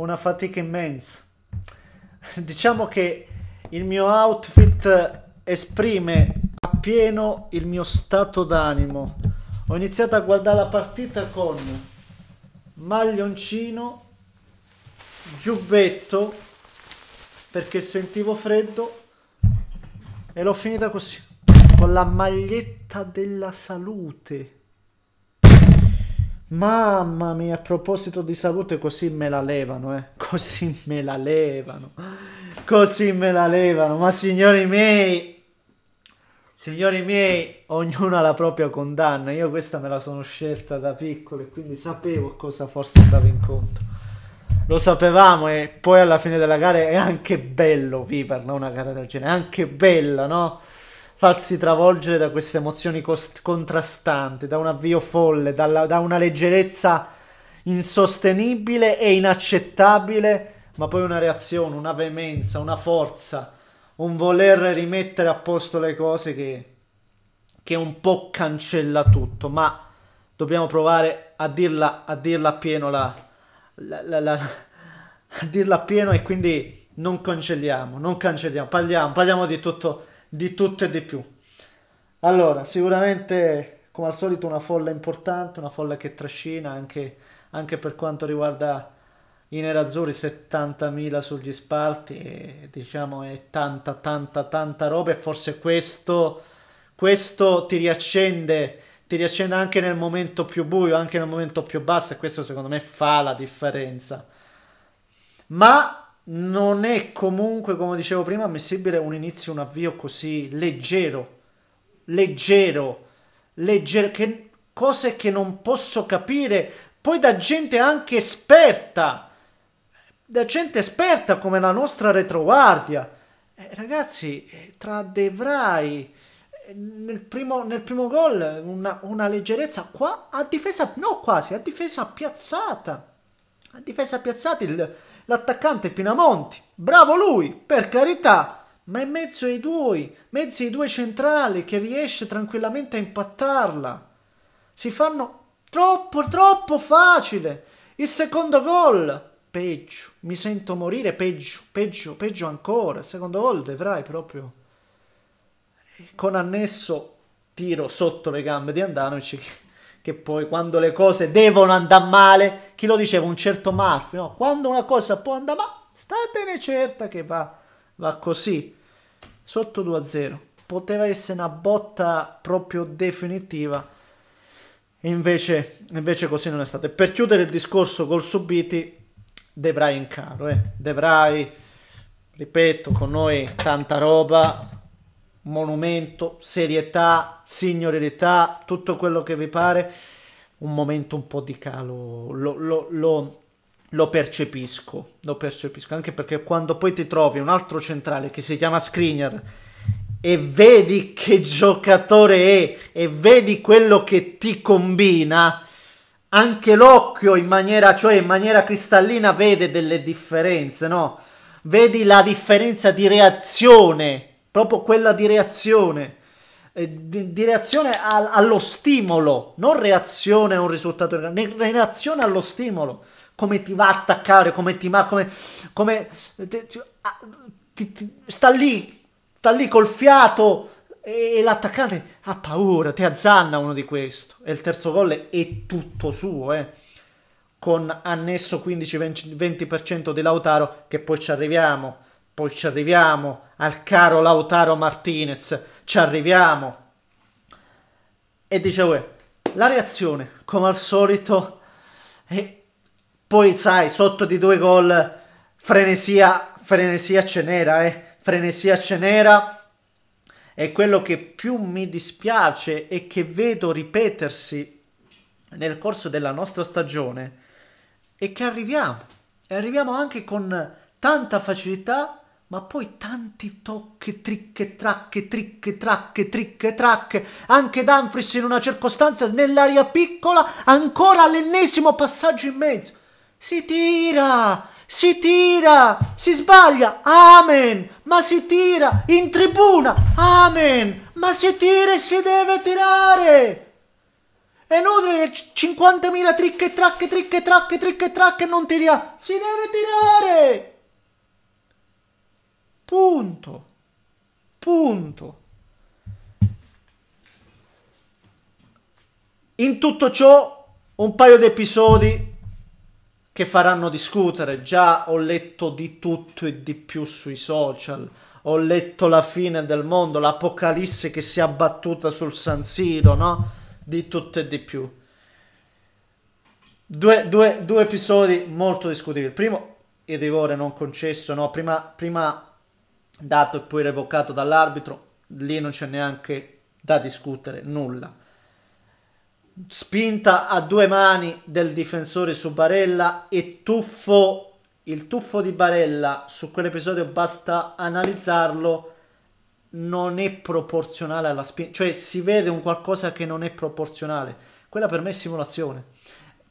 una fatica immensa. Diciamo che il mio outfit esprime appieno il mio stato d'animo. Ho iniziato a guardare la partita con maglioncino, giubbetto, perché sentivo freddo, e l'ho finita così, con la maglietta della salute. Mamma mia, a proposito di salute, così me la levano, eh. Così me la levano. Così me la levano. Ma signori miei, signori miei, ognuno ha la propria condanna. Io questa me la sono scelta da piccolo e quindi sapevo cosa forse andavo incontro. Lo sapevamo e poi alla fine della gara è anche bello viverla una gara del genere, è anche bella, no? farsi travolgere da queste emozioni cost- contrastanti, da un avvio folle, dalla, da una leggerezza insostenibile e inaccettabile, ma poi una reazione, una veemenza, una forza, un voler rimettere a posto le cose che, che un po' cancella tutto, ma dobbiamo provare a dirla, a dirla pieno la, la, la, la a dirla pieno e quindi non cancelliamo, non cancelliamo, parliamo, parliamo di tutto di tutto e di più. Allora, sicuramente come al solito una folla importante, una folla che trascina anche, anche per quanto riguarda i nerazzurri, 70.000 sugli spalti, e, diciamo è tanta, tanta, tanta roba e forse questo, questo ti riaccende ti riaccende anche nel momento più buio, anche nel momento più basso, e questo secondo me fa la differenza. Ma non è comunque, come dicevo prima, ammissibile un inizio, un avvio così leggero, leggero, leggero, che, cose che non posso capire, poi da gente anche esperta, da gente esperta come la nostra retroguardia. Eh, ragazzi, eh, tra De Vrij, eh, nel primo, nel primo gol, una, una leggerezza qua, a difesa, no quasi, a difesa piazzata, a difesa piazzata il l'attaccante Pinamonti. Bravo lui, per carità, ma in mezzo ai due, mezzo ai due centrali che riesce tranquillamente a impattarla. Si fanno troppo, troppo facile. Il secondo gol, peggio, mi sento morire peggio, peggio, peggio ancora. Il secondo gol dovrai proprio con annesso tiro sotto le gambe di Andanovic che poi quando le cose devono andare male, chi lo diceva? Un certo Murphy, no? Quando una cosa può andare male, statene certa che va, va così. Sotto 2-0. Poteva essere una botta proprio definitiva. E invece, invece così non è stato. E per chiudere il discorso col subiti, De in caro. Eh. De ripeto, con noi tanta roba, monumento, serietà, signorilità, tutto quello che vi pare, un momento un po' di calo, lo, lo, lo, lo, percepisco, lo percepisco, anche perché quando poi ti trovi un altro centrale che si chiama Screener e vedi che giocatore è e vedi quello che ti combina, anche l'occhio in maniera, cioè in maniera cristallina vede delle differenze, no? Vedi la differenza di reazione proprio quella di reazione, eh, di, di, reazione al, allo stimolo, non reazione a un risultato, reazione allo stimolo, come ti va a attaccare, come ti va, come, come ti, ti, ti, sta lì, sta lì col fiato e, e l'attaccante ha paura, ti azzanna uno di questo, e il terzo gol è tutto suo, eh con annesso 15-20% di Lautaro, che poi ci arriviamo. Poi ci arriviamo al caro Lautaro Martinez, ci arriviamo. E dicevo, eh, la reazione, come al solito, e poi sai, sotto di due gol, frenesia, frenesia cenera, eh, frenesia n'era. E quello che più mi dispiace e che vedo ripetersi nel corso della nostra stagione è che arriviamo, e arriviamo anche con tanta facilità ma poi tanti tocche, tricche, tracche, tricche, tracche, tricche, tracche. Anche Danfris in una circostanza nell'aria piccola, ancora all'ennesimo passaggio in mezzo. Si tira, si tira, si sbaglia, amen, ma si tira in tribuna, amen, ma si tira e si deve tirare. È inutile 50.000 tricche, tracche, tricche, tracche, tricche, tracche, non tira, si deve tirare. Punto. Punto. In tutto ciò, un paio di episodi che faranno discutere. Già ho letto di tutto e di più sui social. Ho letto la fine del mondo, l'apocalisse che si è abbattuta sul San Siro, no? Di tutto e di più. Due, due, due episodi molto discutibili. primo, il rigore non concesso, no? Prima, prima dato e poi revocato dall'arbitro, lì non c'è neanche da discutere nulla. Spinta a due mani del difensore su Barella e tuffo. Il tuffo di Barella su quell'episodio basta analizzarlo, non è proporzionale alla spinta, cioè si vede un qualcosa che non è proporzionale. Quella per me è simulazione.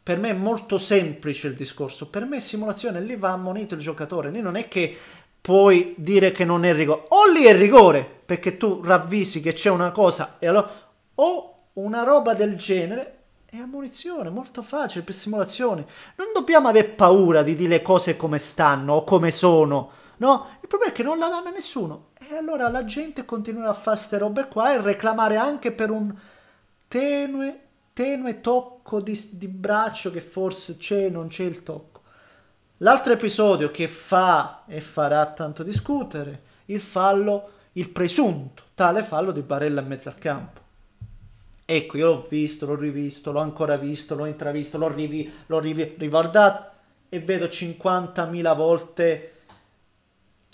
Per me è molto semplice il discorso. Per me è simulazione, lì va ammonito il giocatore. Lì non è che puoi dire che non è rigore. O lì è rigore, perché tu ravvisi che c'è una cosa e allora... O una roba del genere è ammunizione, molto facile per simulazione. Non dobbiamo avere paura di dire le cose come stanno o come sono, no? Il problema è che non la danno a nessuno. E allora la gente continuerà a fare queste robe qua e reclamare anche per un tenue, tenue tocco di, di braccio che forse c'è, non c'è il tocco. L'altro episodio che fa e farà tanto discutere, il fallo, il presunto tale fallo di Barella in mezzo al campo. Ecco, io l'ho visto, l'ho rivisto, l'ho ancora visto, l'ho intravisto, l'ho, rivi- l'ho rivi- riguardato e vedo 50.000 volte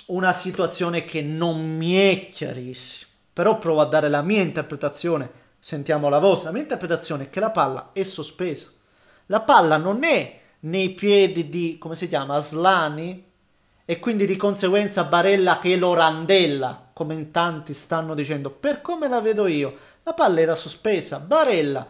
una situazione che non mi è chiarissima. Però provo a dare la mia interpretazione, sentiamo la vostra. La mia interpretazione è che la palla è sospesa. La palla non è nei piedi di, come si chiama, Slani e quindi di conseguenza Barella che lo randella, come in tanti stanno dicendo. Per come la vedo io, la palla era sospesa, Barella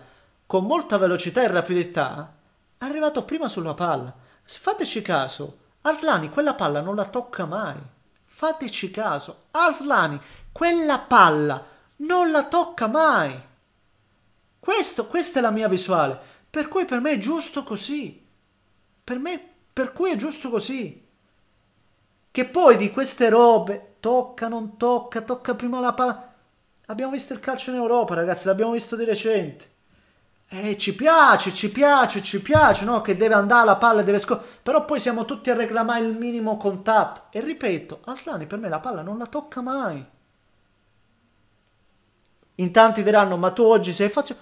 con molta velocità e rapidità è arrivato prima sulla palla. Fateci caso, Aslani quella palla non la tocca mai. Fateci caso, Aslani quella palla non la tocca mai. Questo, questa è la mia visuale, per cui per me è giusto così. Per me, per cui è giusto così. Che poi di queste robe, tocca, non tocca, tocca prima la palla. Abbiamo visto il calcio in Europa, ragazzi, l'abbiamo visto di recente. e eh, ci piace, ci piace, ci piace, no? Che deve andare la palla, deve scorrere. Però poi siamo tutti a reclamare il minimo contatto. E ripeto, Aslani per me la palla non la tocca mai. In tanti diranno, ma tu oggi sei fazio.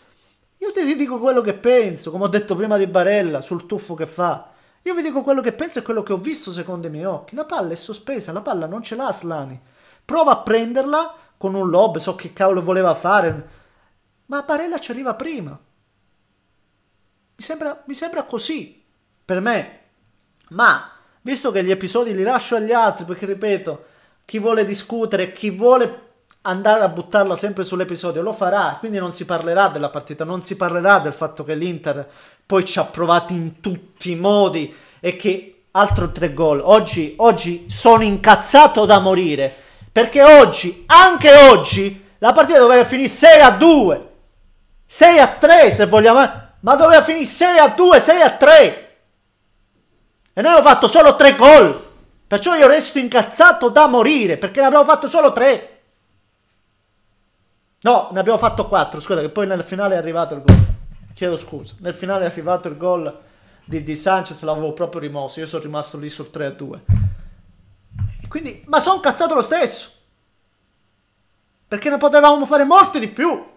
Io ti dico quello che penso, come ho detto prima di Barella, sul tuffo che fa. Io vi dico quello che penso e quello che ho visto secondo i miei occhi. La palla è sospesa, la palla non ce l'ha Slani. Prova a prenderla con un lob, so che cavolo voleva fare, ma Barella ci arriva prima. Mi sembra, mi sembra così per me. Ma visto che gli episodi li lascio agli altri, perché ripeto, chi vuole discutere, chi vuole andare a buttarla sempre sull'episodio, lo farà, quindi non si parlerà della partita, non si parlerà del fatto che l'Inter poi ci ha provati in tutti i modi e che altro tre gol. Oggi, oggi sono incazzato da morire, perché oggi, anche oggi, la partita doveva finire 6 a 2, 6 a 3 se vogliamo, eh. ma doveva finire 6 a 2, 6 a 3. E noi abbiamo fatto solo 3 gol. Perciò io resto incazzato da morire, perché ne abbiamo fatto solo 3. No, ne abbiamo fatto 4, scusa, che poi nel finale è arrivato il gol. Chiedo scusa, nel finale è arrivato il gol di, di Sanchez, l'avevo proprio rimosso, io sono rimasto lì sul 3-2. Quindi, ma sono cazzato lo stesso. Perché ne potevamo fare molti di più.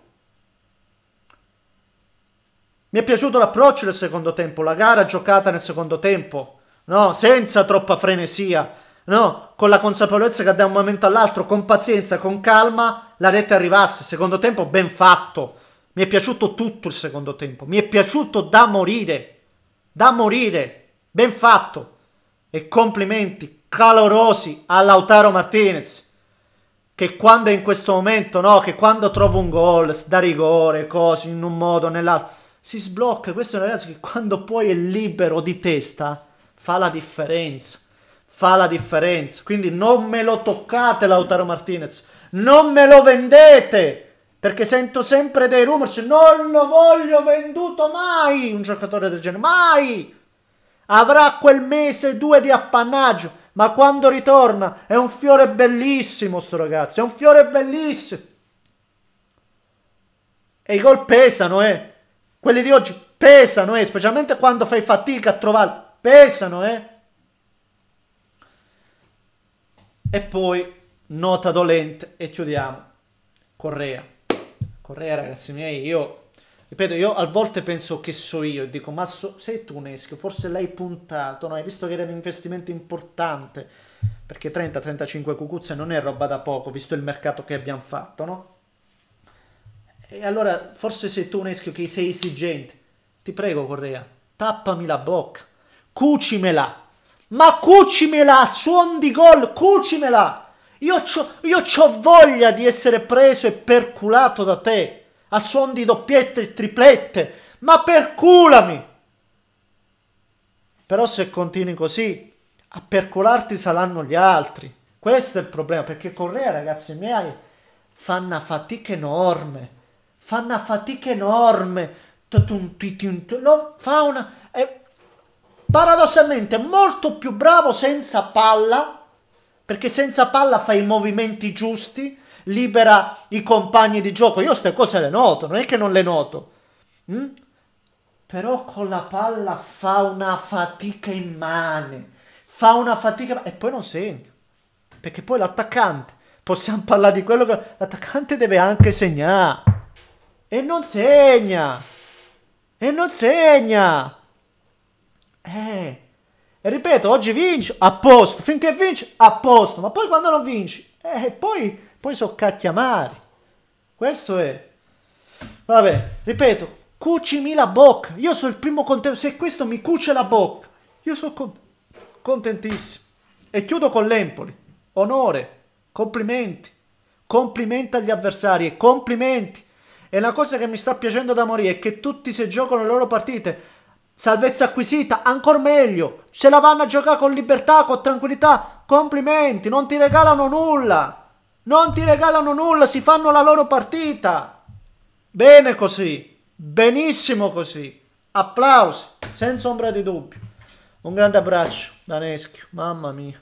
Mi è piaciuto l'approccio del secondo tempo, la gara giocata nel secondo tempo, no? senza troppa frenesia, no? Con la consapevolezza che da un momento all'altro, con pazienza, con calma, la rete arrivasse. Secondo tempo ben fatto. Mi è piaciuto tutto il secondo tempo. Mi è piaciuto da morire. Da morire. Ben fatto. E complimenti calorosi a Lautaro Martinez che quando è in questo momento, no, che quando trova un gol da rigore, cose in un modo o nell'altro, si sblocca. Questo è un ragazzo che quando poi è libero di testa fa la differenza fa la differenza. Quindi non me lo toccate Lautaro Martinez, non me lo vendete! Perché sento sempre dei rumors, non lo voglio venduto mai un giocatore del genere, mai! Avrà quel mese e due di appannaggio, ma quando ritorna è un fiore bellissimo sto ragazzo, è un fiore bellissimo! E i gol pesano, eh! Quelli di oggi pesano, eh! Specialmente quando fai fatica a trovarli, pesano, eh! E poi, nota dolente, e chiudiamo, Correa. Correa, ragazzi miei, io... Ripeto, io a volte penso che so io e dico, ma so, sei tu Neschio, forse l'hai puntato, no? Hai visto che era un investimento importante, perché 30-35 cucuzze non è roba da poco, visto il mercato che abbiamo fatto, no? E allora forse sei tu Neschio che sei esigente. Ti prego Correa, tappami la bocca, cucimela. Ma cucimela a suon di gol, cucimela! Io c'ho, io c'ho voglia di essere preso e perculato da te a suon di doppiette e triplette, ma perculami! Però se continui così, a percolarti saranno gli altri. Questo è il problema, perché Correa, ragazzi miei, fa una fatica enorme. Fa una fatica enorme. Non fa una paradossalmente molto più bravo senza palla, perché senza palla fa i movimenti giusti, libera i compagni di gioco. Io queste cose le noto, non è che non le noto. Mm? Però con la palla fa una fatica immane, fa una fatica e poi non segna. Perché poi l'attaccante, possiamo parlare di quello che l'attaccante deve anche segnare. E non segna. E non segna. Eh, e ripeto, oggi vinci, a posto, finché vinci, a posto, ma poi quando non vinci, eh, poi, poi so cacchi amari. Questo è... Vabbè, ripeto, cucimi la bocca, io sono il primo contento, se questo mi cuce la bocca, io sono con... contentissimo. E chiudo con l'Empoli, onore, complimenti, complimenti agli avversari e complimenti. E la cosa che mi sta piacendo da morire è che tutti se giocano le loro partite Salvezza acquisita, ancora meglio. Ce la vanno a giocare con libertà, con tranquillità. Complimenti, non ti regalano nulla. Non ti regalano nulla, si fanno la loro partita. Bene così, benissimo così. Applausi, senza ombra di dubbio. Un grande abbraccio da Neschio, mamma mia.